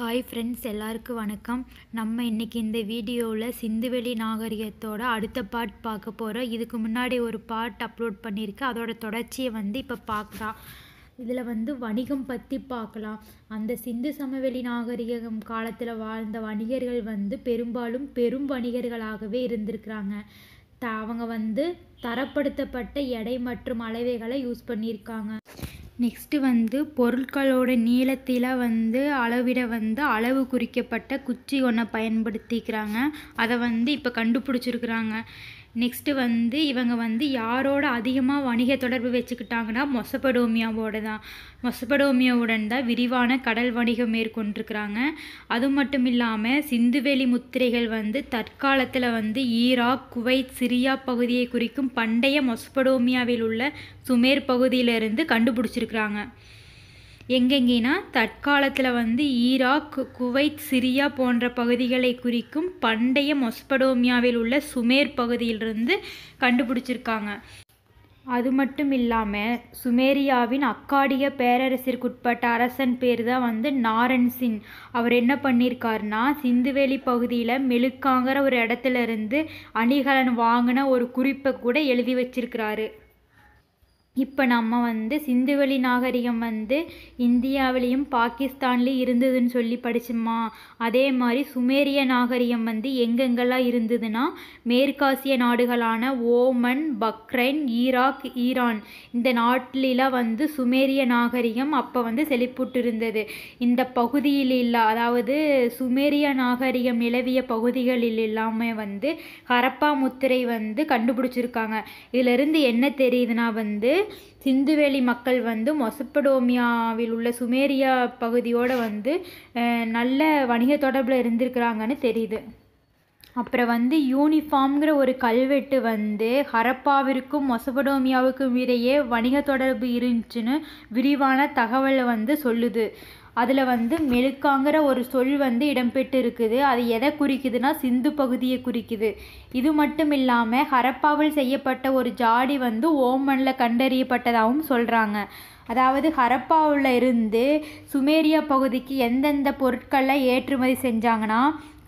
Hi friends எல்லாருக்கும் வணக்கம் நம்ம இன்றைக்கி இந்த வீடியோவில் சிந்துவெளி நாகரிகத்தோட அடுத்த பாட் பார்க்க போகிறோம் இதுக்கு முன்னாடி ஒரு பாட் அப்லோட் பண்ணியிருக்கேன் அதோட தொடர்ச்சியை வந்து இப்போ பார்க்கலாம் இதில் வந்து வணிகம் பற்றி பார்க்கலாம் அந்த சிந்து சமவெளி நாகரிகம் காலத்தில் வாழ்ந்த வணிகர்கள் வந்து பெரும்பாலும் பெரும் வணிகர்களாகவே இருந்திருக்கிறாங்க த அவங்க வந்து தரப்படுத்தப்பட்ட எடை மற்றும் அளவைகளை யூஸ் பண்ணியிருக்காங்க நெக்ஸ்ட்டு வந்து பொருட்களோட நீளத்தில் வந்து அளவிட வந்து அளவு குறிக்கப்பட்ட குச்சி ஒன்றை பயன்படுத்திக்கிறாங்க அதை வந்து இப்போ கண்டுபிடிச்சிருக்குறாங்க நெக்ஸ்ட்டு வந்து இவங்க வந்து யாரோட அதிகமாக வணிக தொடர்பு வச்சுக்கிட்டாங்கன்னா மொசபடோமியாவோட தான் மொசபடோமியாவுடன் தான் விரிவான கடல் வணிகம் மேற்கொண்டிருக்கிறாங்க அது மட்டும் இல்லாமல் சிந்துவெளி முத்திரைகள் வந்து தற்காலத்தில் வந்து ஈராக் குவைத் சிரியா பகுதியை குறிக்கும் பண்டைய மொசபடோமியாவில் உள்ள சுமேர் பகுதியிலிருந்து கண்டுபிடிச்சிருக்கிறாங்க எங்கெங்கேனா தற்காலத்தில் வந்து ஈராக் குவைத் சிரியா போன்ற பகுதிகளை குறிக்கும் பண்டைய மொஸ்படோமியாவில் உள்ள சுமேர் பகுதியிலிருந்து கண்டுபிடிச்சிருக்காங்க அது மட்டும் இல்லாமல் சுமேரியாவின் அக்காடிய பேரரசிற்குட்பட்ட அரசன் பேர் தான் வந்து நாரன்சின் அவர் என்ன பண்ணியிருக்காருனா சிந்துவெளி பகுதியில் மெழுக்காங்கிற ஒரு இடத்துல இருந்து அணிகலன் வாங்கின ஒரு குறிப்பை கூட எழுதி வச்சிருக்கிறாரு இப்போ நம்ம வந்து சிந்துவெளி நாகரிகம் வந்து இந்தியாவிலையும் பாகிஸ்தான்லேயும் இருந்ததுன்னு சொல்லி படித்தோமா அதே மாதிரி சுமேரிய நாகரிகம் வந்து எங்கெங்கெல்லாம் இருந்ததுன்னா மேற்காசிய நாடுகளான ஓமன் பக்ரைன் ஈராக் ஈரான் இந்த நாட்டிலாம் வந்து சுமேரிய நாகரிகம் அப்போ வந்து செழிப்புட்டு இருந்தது இந்த பகுதியில் இல்லை அதாவது சுமேரிய நாகரிகம் நிலவிய பகுதிகளில் எல்லாமே வந்து ஹரப்பா முத்திரை வந்து கண்டுபிடிச்சிருக்காங்க இதிலிருந்து என்ன தெரியுதுன்னா வந்து சிந்துவெளி மக்கள் வந்து மொசப்படோமியாவில் உள்ள சுமேரியா பகுதியோடு வந்து நல்ல வணிக தொடர்பில் இருந்திருக்கிறாங்கன்னு தெரியுது அப்புறம் வந்து யூனிஃபார்ம்ங்கிற ஒரு கல்வெட்டு வந்து ஹரப்பாவிற்கும் மொசபடோமியாவுக்கும் இடையே வணிக தொடர்பு இருந்துச்சுன்னு விரிவான தகவலை வந்து சொல்லுது அதில் வந்து மெழுக்காங்கிற ஒரு சொல் வந்து இடம்பெற்று இருக்குது அது எதை குறிக்குதுன்னா சிந்து பகுதியை குறிக்குது இது மட்டும் இல்லாமல் ஹரப்பாவில் செய்யப்பட்ட ஒரு ஜாடி வந்து ஓமனில் கண்டறியப்பட்டதாகவும் சொல்கிறாங்க அதாவது ஹரப்பாவில் இருந்து சுமேரியா பகுதிக்கு எந்தெந்த பொருட்களை ஏற்றுமதி செஞ்சாங்கன்னா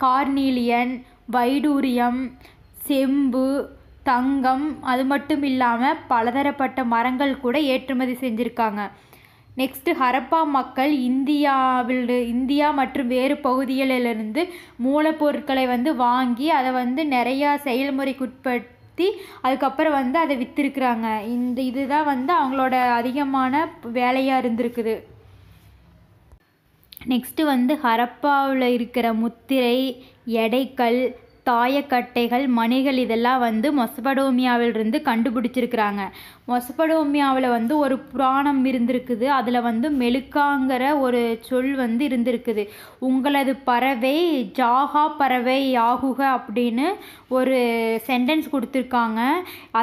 கார்னீலியன் வைடூரியம் செம்பு தங்கம் அது மட்டும் இல்லாமல் பலதரப்பட்ட மரங்கள் கூட ஏற்றுமதி செஞ்சுருக்காங்க நெக்ஸ்ட்டு ஹரப்பா மக்கள் இந்தியாவில் இந்தியா மற்றும் வேறு பகுதிகளிலிருந்து மூலப்பொருட்களை வந்து வாங்கி அதை வந்து நிறையா செயல்முறைக்குட்படுத்தி அதுக்கப்புறம் வந்து அதை விற்றுருக்குறாங்க இந்த இதுதான் வந்து அவங்களோட அதிகமான வேலையாக இருந்திருக்குது நெக்ஸ்ட்டு வந்து ஹரப்பாவில் இருக்கிற முத்திரை எடைக்கல் காயக்கட்டைகள் மணிகள் இதெல்லாம் வந்து மொசபடோமியாவிலிருந்து கண்டுபிடிச்சிருக்கிறாங்க மொசபடோமியாவில் வந்து ஒரு புராணம் இருந்திருக்குது அதில் வந்து மெழுக்காங்கிற ஒரு சொல் வந்து இருந்திருக்குது உங்களது பறவை ஜாகா பறவை ஆகுக அப்படின்னு ஒரு சென்டென்ஸ் கொடுத்துருக்காங்க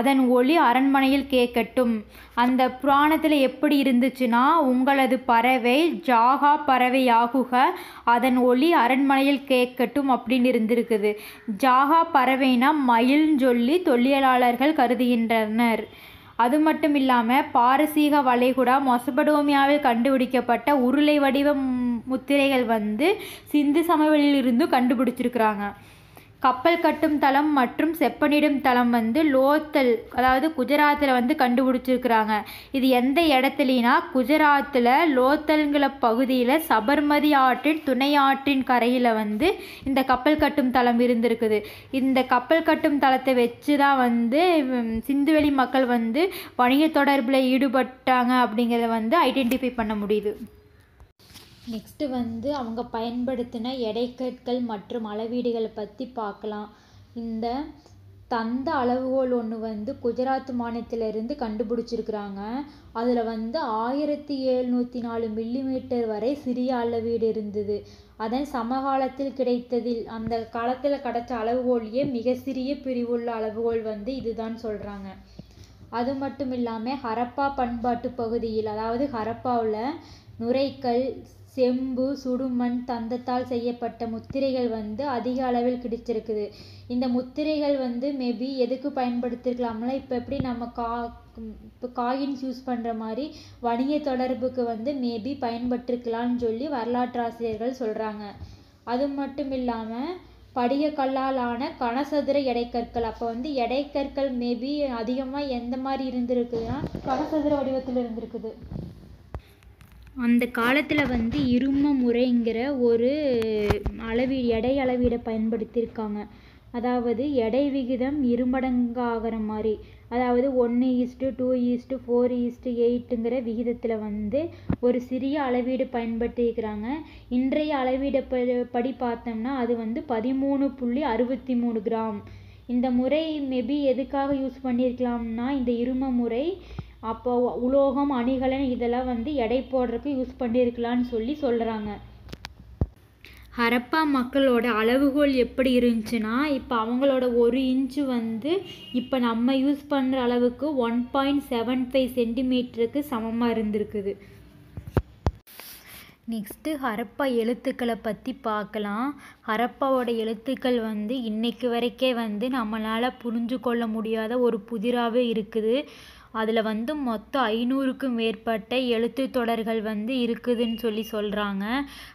அதன் ஒளி அரண்மனையில் கேட்கட்டும் அந்த புராணத்தில் எப்படி இருந்துச்சுன்னா உங்களது பறவை ஜாகா பறவையாகுக அதன் ஒளி அரண்மனையில் கேட்கட்டும் அப்படின்னு இருந்திருக்குது ஜாகா பறவைனா மயில்னு சொல்லி தொல்லியலாளர்கள் கருதுகின்றனர் அது மட்டும் இல்லாமல் பாரசீக வளைகுடா மொசபடோமியாவில் கண்டுபிடிக்கப்பட்ட உருளை வடிவ முத்திரைகள் வந்து சிந்து சமவெளியிலிருந்தும் கண்டுபிடிச்சிருக்கிறாங்க கப்பல் கட்டும் தளம் மற்றும் செப்பனிடும் தளம் வந்து லோத்தல் அதாவது குஜராத்தில் வந்து கண்டுபிடிச்சிருக்கிறாங்க இது எந்த இடத்துலனா குஜராத்தில் லோத்தல்ங்கிற பகுதியில் சபர்மதி ஆற்றின் துணை ஆற்றின் கரையில் வந்து இந்த கப்பல் கட்டும் தளம் இருந்திருக்குது இந்த கப்பல் கட்டும் தளத்தை வச்சு தான் வந்து சிந்துவெளி மக்கள் வந்து வணிக தொடர்பில் ஈடுபட்டாங்க அப்படிங்கிறத வந்து ஐடென்டிஃபை பண்ண முடியுது நெக்ஸ்ட்டு வந்து அவங்க பயன்படுத்தின எடைக்கற்கள் மற்றும் அளவீடுகளை பற்றி பார்க்கலாம் இந்த தந்த அளவுகோல் ஒன்று வந்து குஜராத் மாநிலத்திலேருந்து கண்டுபிடிச்சிருக்கிறாங்க அதில் வந்து ஆயிரத்தி எழுநூற்றி நாலு மில்லிமீட்டர் வரை சிறிய அளவீடு இருந்தது அதன் சமகாலத்தில் கிடைத்ததில் அந்த காலத்தில் கிடைச்ச அளவுகோலையே மிக சிறிய பிரிவுள்ள அளவுகோல் வந்து இதுதான் சொல்கிறாங்க அது மட்டும் இல்லாமல் ஹரப்பா பண்பாட்டு பகுதியில் அதாவது ஹரப்பாவில் நுரைக்கல் செம்பு சுடுமண் தந்தத்தால் செய்யப்பட்ட முத்திரைகள் வந்து அதிக அளவில் கிடைச்சிருக்குது இந்த முத்திரைகள் வந்து மேபி எதுக்கு பயன்படுத்திருக்கலாம்னா இப்போ எப்படி நம்ம கா இப்போ காயின்ஸ் யூஸ் பண்ணுற மாதிரி வணிக தொடர்புக்கு வந்து மேபி பயன்பட்டிருக்கலான்னு சொல்லி வரலாற்று ஆசிரியர்கள் சொல்கிறாங்க அது மட்டும் இல்லாமல் படிகக்கல்லால் ஆன கனசதுர எடைக்கற்கள் அப்போ வந்து எடைக்கற்கள் மேபி அதிகமாக எந்த மாதிரி இருந்திருக்குதுன்னா கனசதுர வடிவத்தில் இருந்திருக்குது அந்த காலத்தில் வந்து இரும முறைங்கிற ஒரு அளவீ எடை அளவீடை பயன்படுத்தியிருக்காங்க அதாவது எடை விகிதம் இருமடங்காகிற மாதிரி அதாவது ஒன்று is to two is to four is to எயிட்டுங்கிற விகிதத்தில் வந்து ஒரு சிறிய அளவீடு பயன்படுத்தியிருக்கிறாங்க இன்றைய அளவீடு படி பார்த்தோம்னா அது வந்து பதிமூணு புள்ளி அறுபத்தி மூணு கிராம் இந்த முறை மேபி எதுக்காக யூஸ் பண்ணியிருக்கலாம்னா இந்த இரும முறை அப்போ உலோகம் அணிகலன் இதெல்லாம் வந்து எடை போடுறதுக்கு யூஸ் பண்ணியிருக்கலான்னு சொல்லி சொல்கிறாங்க ஹரப்பா மக்களோட அளவுகோல் எப்படி இருந்துச்சுன்னா இப்போ அவங்களோட ஒரு இன்ச்சு வந்து இப்போ நம்ம யூஸ் பண்ணுற அளவுக்கு ஒன் பாயிண்ட் செவன் ஃபைவ் சென்டிமீட்டருக்கு சமமாக இருந்திருக்குது நெக்ஸ்ட்டு ஹரப்பா எழுத்துக்களை பற்றி பார்க்கலாம் ஹரப்பாவோட எழுத்துக்கள் வந்து இன்றைக்கு வரைக்கே வந்து நம்மளால் புரிஞ்சு கொள்ள முடியாத ஒரு புதிராகவே இருக்குது அதில் வந்து மொத்தம் ஐநூறுக்கும் மேற்பட்ட எழுத்து தொடர்கள் வந்து இருக்குதுன்னு சொல்லி சொல்கிறாங்க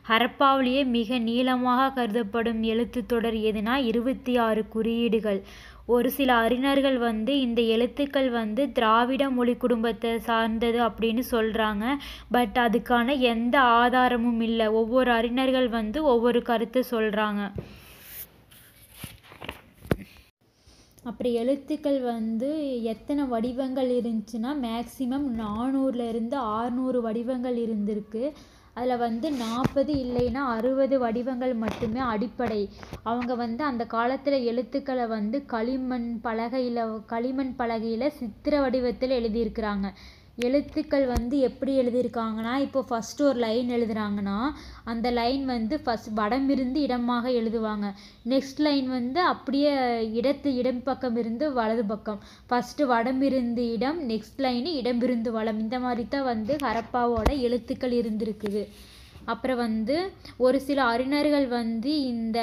ஹரப்பாவிலேயே மிக நீளமாக கருதப்படும் எழுத்து தொடர் எதுனா இருபத்தி ஆறு குறியீடுகள் ஒரு சில அறிஞர்கள் வந்து இந்த எழுத்துக்கள் வந்து திராவிட மொழி குடும்பத்தை சார்ந்தது அப்படின்னு சொல்கிறாங்க பட் அதுக்கான எந்த ஆதாரமும் இல்லை ஒவ்வொரு அறிஞர்கள் வந்து ஒவ்வொரு கருத்தை சொல்கிறாங்க அப்படி எழுத்துக்கள் வந்து எத்தனை வடிவங்கள் இருந்துச்சுன்னா மேக்சிமம் நானூறுலேருந்து ஆறுநூறு வடிவங்கள் இருந்திருக்கு அதில் வந்து நாற்பது இல்லைன்னா அறுபது வடிவங்கள் மட்டுமே அடிப்படை அவங்க வந்து அந்த காலத்தில் எழுத்துக்களை வந்து களிமண் பலகையில் களிமண் பலகையில் சித்திர வடிவத்தில் எழுதியிருக்கிறாங்க எழுத்துக்கள் வந்து எப்படி எழுதியிருக்காங்கன்னா இப்போ ஃபஸ்ட்டு ஒரு லைன் எழுதுகிறாங்கன்னா அந்த லைன் வந்து ஃபஸ்ட் வடமிருந்து இடமாக எழுதுவாங்க நெக்ஸ்ட் லைன் வந்து அப்படியே இடத்து இடம் பக்கம் இருந்து வலது பக்கம் ஃபஸ்ட்டு வடமிருந்து இடம் நெக்ஸ்ட் லைனு இடமிருந்து வளம் இந்த மாதிரி தான் வந்து ஹரப்பாவோட எழுத்துக்கள் இருந்திருக்குது அப்புறம் வந்து ஒரு சில அறிஞர்கள் வந்து இந்த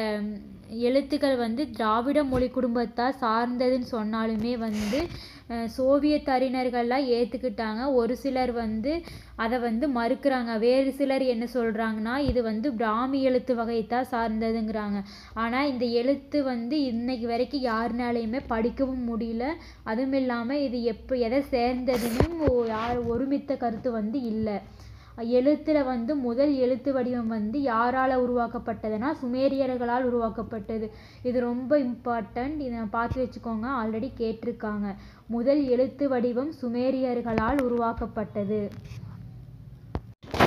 எழுத்துக்கள் வந்து திராவிட மொழி குடும்பத்தால் சார்ந்ததுன்னு சொன்னாலுமே வந்து சோவியத் அறிஞர்கள்லாம் ஏற்றுக்கிட்டாங்க ஒரு சிலர் வந்து அதை வந்து மறுக்கிறாங்க வேறு சிலர் என்ன சொல்கிறாங்கன்னா இது வந்து பிராமி எழுத்து வகைத்தான் சார்ந்ததுங்கிறாங்க ஆனால் இந்த எழுத்து வந்து இன்னைக்கு வரைக்கும் யாருனாலையுமே படிக்கவும் முடியல அதுவும் இல்லாமல் இது எப்போ எதை சேர்ந்ததுன்னு யார் ஒருமித்த கருத்து வந்து இல்லை எழுத்தில் வந்து முதல் எழுத்து வடிவம் வந்து யாரால் உருவாக்கப்பட்டதுன்னா சுமேரியர்களால் உருவாக்கப்பட்டது இது ரொம்ப இம்பார்ட்டண்ட் இதை பார்த்து வச்சுக்கோங்க ஆல்ரெடி கேட்டிருக்காங்க முதல் எழுத்து வடிவம் சுமேரியர்களால் உருவாக்கப்பட்டது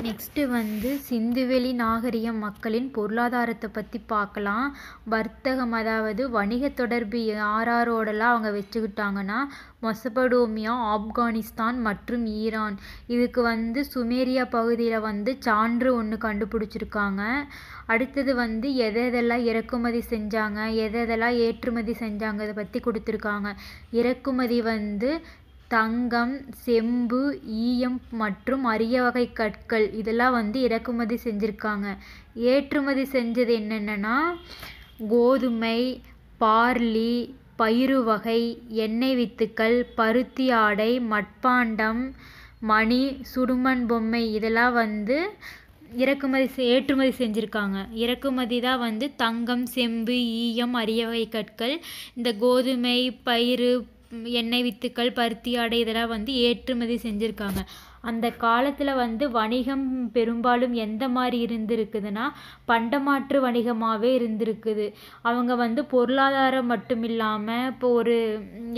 நெக்ஸ்ட்டு வந்து சிந்துவெளி நாகரிக மக்களின் பொருளாதாரத்தை பற்றி பார்க்கலாம் வர்த்தகம் அதாவது வணிக தொடர்பு ஆறாரோடலாம் அவங்க வச்சுக்கிட்டாங்கன்னா மொசபடோமியா ஆப்கானிஸ்தான் மற்றும் ஈரான் இதுக்கு வந்து சுமேரியா பகுதியில் வந்து சான்று ஒன்று கண்டுபிடிச்சிருக்காங்க அடுத்தது வந்து எதை எதெல்லாம் இறக்குமதி செஞ்சாங்க எதை எதெல்லாம் ஏற்றுமதி செஞ்சாங்க இதை பற்றி கொடுத்துருக்காங்க இறக்குமதி வந்து தங்கம் செம்பு ஈயம் மற்றும் அரிய வகை கற்கள் இதெல்லாம் வந்து இறக்குமதி செஞ்சுருக்காங்க ஏற்றுமதி செஞ்சது என்னென்னன்னா கோதுமை பார்லி பயிறு வகை எண்ணெய் வித்துக்கள் பருத்தி ஆடை மட்பாண்டம் மணி சுடுமண் பொம்மை இதெல்லாம் வந்து இறக்குமதி ஏற்றுமதி செஞ்சுருக்காங்க இறக்குமதி தான் வந்து தங்கம் செம்பு ஈயம் அரிய வகை கற்கள் இந்த கோதுமை பயிறு எண்ணெய் வித்துக்கள் பருத்தி ஆடை இதெல்லாம் வந்து ஏற்றுமதி செஞ்சுருக்காங்க அந்த காலத்தில் வந்து வணிகம் பெரும்பாலும் எந்த மாதிரி இருந்திருக்குதுன்னா பண்டமாற்று வணிகமாகவே இருந்திருக்குது அவங்க வந்து பொருளாதாரம் மட்டும் இல்லாமல் இப்போ ஒரு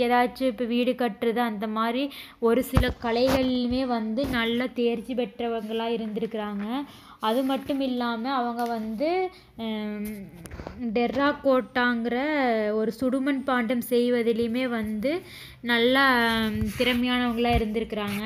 ஏதாச்சும் இப்போ வீடு கட்டுறது அந்த மாதிரி ஒரு சில கலைகள்லையுமே வந்து நல்ல தேர்ச்சி பெற்றவங்களாக இருந்திருக்கிறாங்க அது மட்டும் இல்லாமல் அவங்க வந்து டெர்ரா கோட்டாங்கிற ஒரு சுடுமண் பாண்டம் செய்வதிலையுமே வந்து நல்லா திறமையானவங்களாக இருந்திருக்கிறாங்க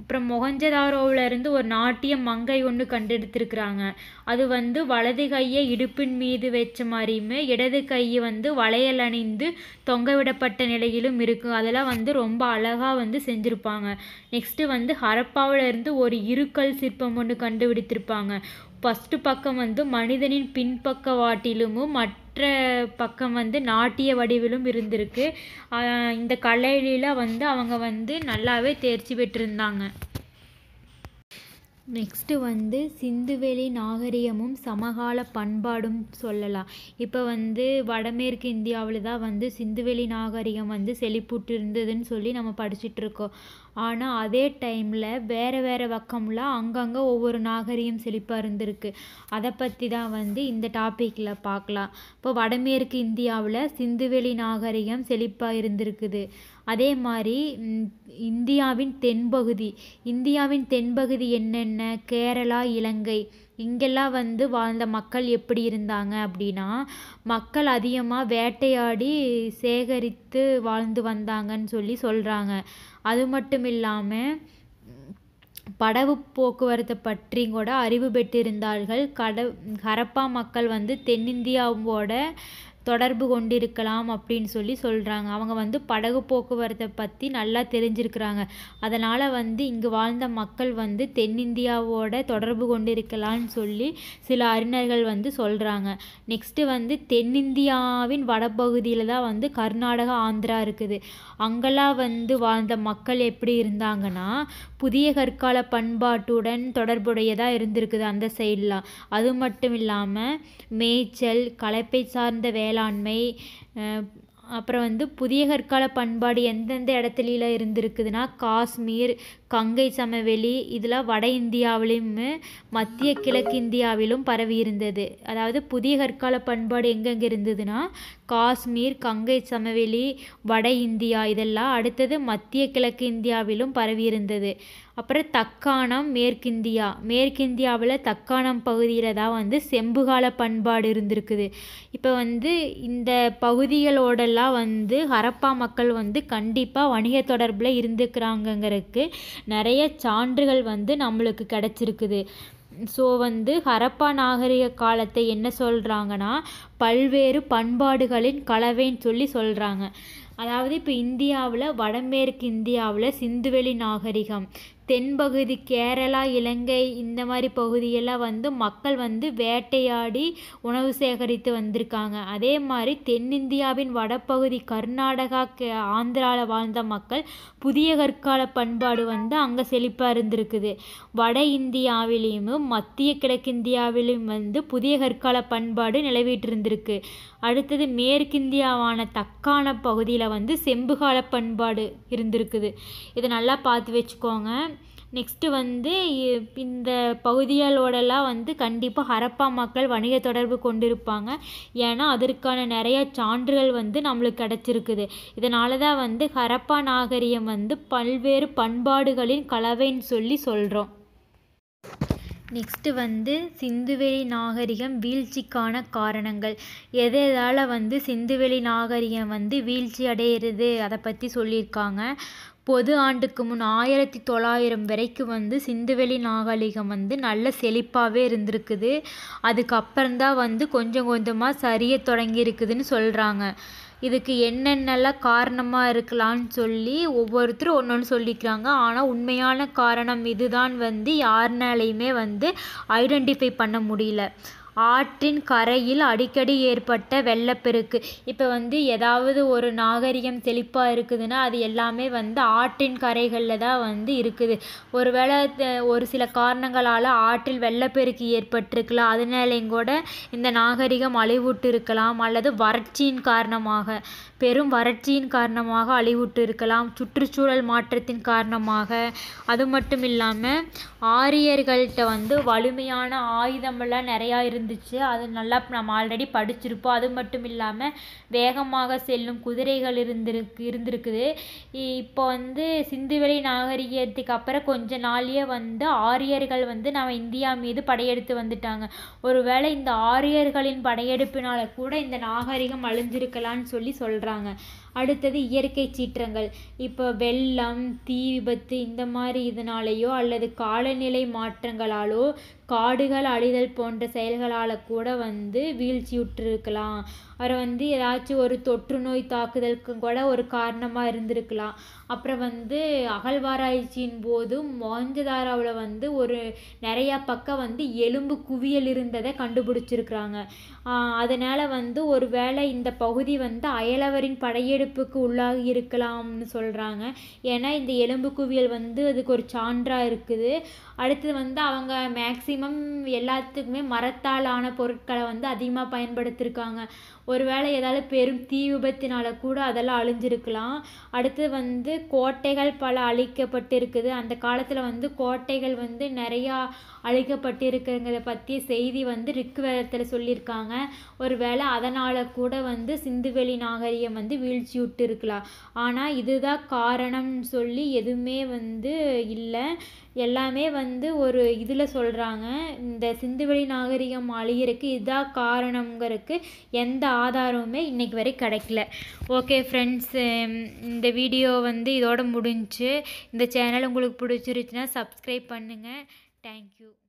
அப்புறம் மொகஞ்சதாரோவில் இருந்து ஒரு நாட்டிய மங்கை ஒன்று கண்டெடுத்திருக்கிறாங்க அது வந்து வலது கையை இடுப்பின் மீது வச்ச மாதிரியுமே இடது கையை வந்து வளையல் அணிந்து தொங்கவிடப்பட்ட நிலையிலும் இருக்கும் அதெல்லாம் வந்து ரொம்ப அழகாக வந்து செஞ்சுருப்பாங்க நெக்ஸ்ட்டு வந்து ஹரப்பாவிலேருந்து ஒரு இருக்கல் சிற்பம் ஒன்று கண்டுபிடித்திருப்பாங்க ஃபஸ்ட்டு பக்கம் வந்து மனிதனின் பின்பக்க வாட்டிலுமும் மட் மற்ற பக்கம் வந்து நாட்டிய வடிவிலும் இருந்திருக்கு இந்த கலையில வந்து அவங்க வந்து நல்லாவே தேர்ச்சி பெற்றிருந்தாங்க நெக்ஸ்ட்டு வந்து சிந்துவெளி நாகரிகமும் சமகால பண்பாடும் சொல்லலாம் இப்போ வந்து வடமேற்கு இந்தியாவில் தான் வந்து சிந்துவெளி நாகரிகம் வந்து செழிப்புட்டு இருந்ததுன்னு சொல்லி நம்ம இருக்கோம் ஆனால் அதே டைமில் வேறு வேறு பக்கம்ல அங்கங்கே ஒவ்வொரு நாகரீகம் செழிப்பாக இருந்திருக்கு அதை பற்றி தான் வந்து இந்த டாப்பிக்கில் பார்க்கலாம் இப்போ வடமேற்கு இந்தியாவில் சிந்துவெளி நாகரிகம் செழிப்பாக இருந்திருக்குது அதே மாதிரி இந்தியாவின் தென்பகுதி இந்தியாவின் தென்பகுதி என்னென்ன கேரளா இலங்கை இங்கெல்லாம் வந்து வாழ்ந்த மக்கள் எப்படி இருந்தாங்க அப்படின்னா மக்கள் அதிகமாக வேட்டையாடி சேகரித்து வாழ்ந்து வந்தாங்கன்னு சொல்லி சொல்கிறாங்க அது மட்டும் இல்லாமல் படவு போக்குவரத்தை பற்றியும் கூட அறிவு பெற்றிருந்தார்கள் கட ஹரப்பா மக்கள் வந்து தென்னிந்தியாவோட தொடர்பு கொண்டிருக்கலாம் அப்படின்னு சொல்லி சொல்கிறாங்க அவங்க வந்து படகு போக்குவரத்தை பற்றி நல்லா தெரிஞ்சிருக்கிறாங்க அதனால் வந்து இங்கு வாழ்ந்த மக்கள் வந்து தென்னிந்தியாவோட தொடர்பு கொண்டிருக்கலாம்னு சொல்லி சில அறிஞர்கள் வந்து சொல்கிறாங்க நெக்ஸ்ட்டு வந்து தென்னிந்தியாவின் வடபகுதியில் தான் வந்து கர்நாடகா ஆந்திரா இருக்குது அங்கெல்லாம் வந்து வாழ்ந்த மக்கள் எப்படி இருந்தாங்கன்னா புதிய கற்கால பண்பாட்டுடன் தொடர்புடையதாக இருந்திருக்குது அந்த சைட்லாம் அது மட்டும் இல்லாமல் மேய்ச்சல் கலப்பை சார்ந்த வேலை வேளாண்மை அப்புறம் வந்து புதிய கற்கால பண்பாடு எந்தெந்த இடத்துல இருந்திருக்குதுன்னா காஷ்மீர் கங்கை சமவெளி இதெல்லாம் வட இந்தியாவிலும் மத்திய கிழக்கு இந்தியாவிலும் பரவி இருந்தது அதாவது புதிய கற்கால பண்பாடு எங்கெங்கே இருந்ததுன்னா காஷ்மீர் கங்கை சமவெளி வட இந்தியா இதெல்லாம் அடுத்தது மத்திய கிழக்கு இந்தியாவிலும் பரவி இருந்தது அப்புறம் தக்காணம் மேற்கிந்தியா மேற்கிந்தியாவில் தக்காணம் பகுதியில் தான் வந்து செம்புகால பண்பாடு இருந்திருக்குது இப்போ வந்து இந்த பகுதிகளோடலாம் வந்து ஹரப்பா மக்கள் வந்து கண்டிப்பாக வணிக தொடர்பில் இருந்துக்கிறாங்கங்கிறதுக்கு நிறைய சான்றுகள் வந்து நம்மளுக்கு கிடச்சிருக்குது ஸோ வந்து ஹரப்பா நாகரிக காலத்தை என்ன சொல்கிறாங்கன்னா பல்வேறு பண்பாடுகளின் கலவைன்னு சொல்லி சொல்கிறாங்க அதாவது இப்போ இந்தியாவில் வடமேற்கு இந்தியாவில் சிந்துவெளி நாகரிகம் தென்பகுதி கேரளா இலங்கை இந்த மாதிரி பகுதியெல்லாம் வந்து மக்கள் வந்து வேட்டையாடி உணவு சேகரித்து வந்திருக்காங்க அதே மாதிரி தென்னிந்தியாவின் வடப்பகுதி கர்நாடகா கே ஆந்திராவில் வாழ்ந்த மக்கள் புதிய கற்கால பண்பாடு வந்து அங்கே செழிப்பாக இருந்திருக்குது வட இந்தியாவிலேயும் மத்திய கிழக்கிந்தியாவிலும் வந்து புதிய கற்கால பண்பாடு நிலவிட்டு இருந்திருக்கு அடுத்தது மேற்கிந்தியாவான தக்கான பகுதியில் வந்து செம்புகால பண்பாடு இருந்திருக்குது இதை நல்லா பார்த்து வச்சுக்கோங்க நெக்ஸ்ட்டு வந்து இந்த பகுதிகளோடலாம் வந்து கண்டிப்பாக ஹரப்பா மக்கள் வணிக தொடர்பு கொண்டிருப்பாங்க ஏன்னா அதற்கான நிறைய சான்றுகள் வந்து நம்மளுக்கு கிடச்சிருக்குது இதனால தான் வந்து ஹரப்பா நாகரிகம் வந்து பல்வேறு பண்பாடுகளின் கலவைன்னு சொல்லி சொல்கிறோம் நெக்ஸ்ட்டு வந்து சிந்துவெளி நாகரிகம் வீழ்ச்சிக்கான காரணங்கள் எது எதால் வந்து சிந்துவெளி நாகரிகம் வந்து வீழ்ச்சி அடையிறது அதை பற்றி சொல்லியிருக்காங்க பொது ஆண்டுக்கு முன் ஆயிரத்தி தொள்ளாயிரம் வரைக்கும் வந்து சிந்துவெளி நாகரிகம் வந்து நல்ல செழிப்பாகவே இருந்திருக்குது அதுக்கப்புறந்தான் வந்து கொஞ்சம் கொஞ்சமாக சரிய தொடங்கி இருக்குதுன்னு சொல்கிறாங்க இதுக்கு என்னென்னலாம் காரணமாக இருக்கலான்னு சொல்லி ஒவ்வொருத்தரும் ஒன்று ஒன்று சொல்லிக்கிறாங்க ஆனால் உண்மையான காரணம் இதுதான் வந்து யாருனாலையுமே வந்து ஐடென்டிஃபை பண்ண முடியல ஆற்றின் கரையில் அடிக்கடி ஏற்பட்ட வெள்ளப்பெருக்கு இப்போ வந்து ஏதாவது ஒரு நாகரிகம் செழிப்பாக இருக்குதுன்னா அது எல்லாமே வந்து ஆற்றின் கரைகளில் தான் வந்து இருக்குது ஒரு வேளை ஒரு சில காரணங்களால் ஆற்றில் வெள்ளப்பெருக்கு ஏற்பட்டிருக்கலாம் அதனாலேயும் கூட இந்த நாகரிகம் அழிவுட்டு இருக்கலாம் அல்லது வறட்சியின் காரணமாக பெரும் வறட்சியின் காரணமாக அழிவுட்டு இருக்கலாம் சுற்றுச்சூழல் மாற்றத்தின் காரணமாக அது மட்டும் இல்லாமல் ஆரியர்கள்ட்ட வந்து வலிமையான ஆயுதமெல்லாம் நிறையா இருந்து இருந்துச்சு அது நல்லா நம்ம ஆல்ரெடி படிச்சிருப்போம் அது மட்டும் இல்லாமல் வேகமாக செல்லும் குதிரைகள் இருந்திருக்கு இருந்திருக்குது இப்போ வந்து சிந்துவெளி நாகரிகத்துக்கு அப்புறம் கொஞ்ச நாளையே வந்து ஆரியர்கள் வந்து நம்ம இந்தியா மீது படையெடுத்து வந்துட்டாங்க ஒருவேளை இந்த ஆரியர்களின் படையெடுப்பினால் கூட இந்த நாகரிகம் அழிஞ்சிருக்கலான்னு சொல்லி சொல்கிறாங்க அடுத்தது இயற்கை சீற்றங்கள் இப்போ வெள்ளம் தீ விபத்து இந்த மாதிரி இதனாலேயோ அல்லது காலநிலை மாற்றங்களாலோ காடுகள் அழிதல் போன்ற செயல்களால் கூட வந்து வீழ்ச்சியுற்றிருக்கலாம் அவரை வந்து ஏதாச்சும் ஒரு தொற்று நோய் தாக்குதலுக்கு கூட ஒரு காரணமாக இருந்திருக்கலாம் அப்புறம் வந்து அகழ்வாராய்ச்சியின் போது மோஞ்சதாராவில் வந்து ஒரு நிறையா பக்கம் வந்து எலும்பு குவியல் இருந்ததை கண்டுபிடிச்சிருக்கிறாங்க அதனால் வந்து ஒரு வேளை இந்த பகுதி வந்து அயலவரின் படையெடுப்புக்கு உள்ளாகி இருக்கலாம்னு சொல்கிறாங்க ஏன்னா இந்த எலும்பு குவியல் வந்து அதுக்கு ஒரு சான்றாக இருக்குது அடுத்தது வந்து அவங்க மேக்சிமம் எல்லாத்துக்குமே மரத்தால் ஆன பொருட்களை வந்து அதிகமாக பயன்படுத்தியிருக்காங்க ஒருவேளை ஏதாவது பெரும் தீ விபத்தினால் கூட அதெல்லாம் அழிஞ்சிருக்கலாம் அடுத்து வந்து கோட்டைகள் பல அழிக்கப்பட்டு இருக்குது அந்த காலத்தில் வந்து கோட்டைகள் வந்து நிறையா அழிக்கப்பட்டிருக்குங்கிறத பற்றிய செய்தி வந்து ரிக்வேதத்தில் சொல்லியிருக்காங்க ஒரு வேளை அதனால் கூட வந்து சிந்துவெளி நாகரிகம் வந்து வீழ்ச்சி விட்டுருக்கலாம் இருக்கலாம் ஆனால் இதுதான் காரணம் சொல்லி எதுவுமே வந்து இல்லை எல்லாமே வந்து ஒரு இதில் சொல்கிறாங்க இந்த சிந்துவெளி நாகரிகம் அழியிறதுக்கு இதுதான் காரணங்கிறதுக்கு எந்த ஆதாரமுமே இன்றைக்கி வரை கிடைக்கல ஓகே ஃப்ரெண்ட்ஸ் இந்த வீடியோ வந்து இதோட முடிஞ்சு இந்த சேனல் உங்களுக்கு பிடிச்சிருச்சுன்னா சப்ஸ்கிரைப் பண்ணுங்கள் Thank you.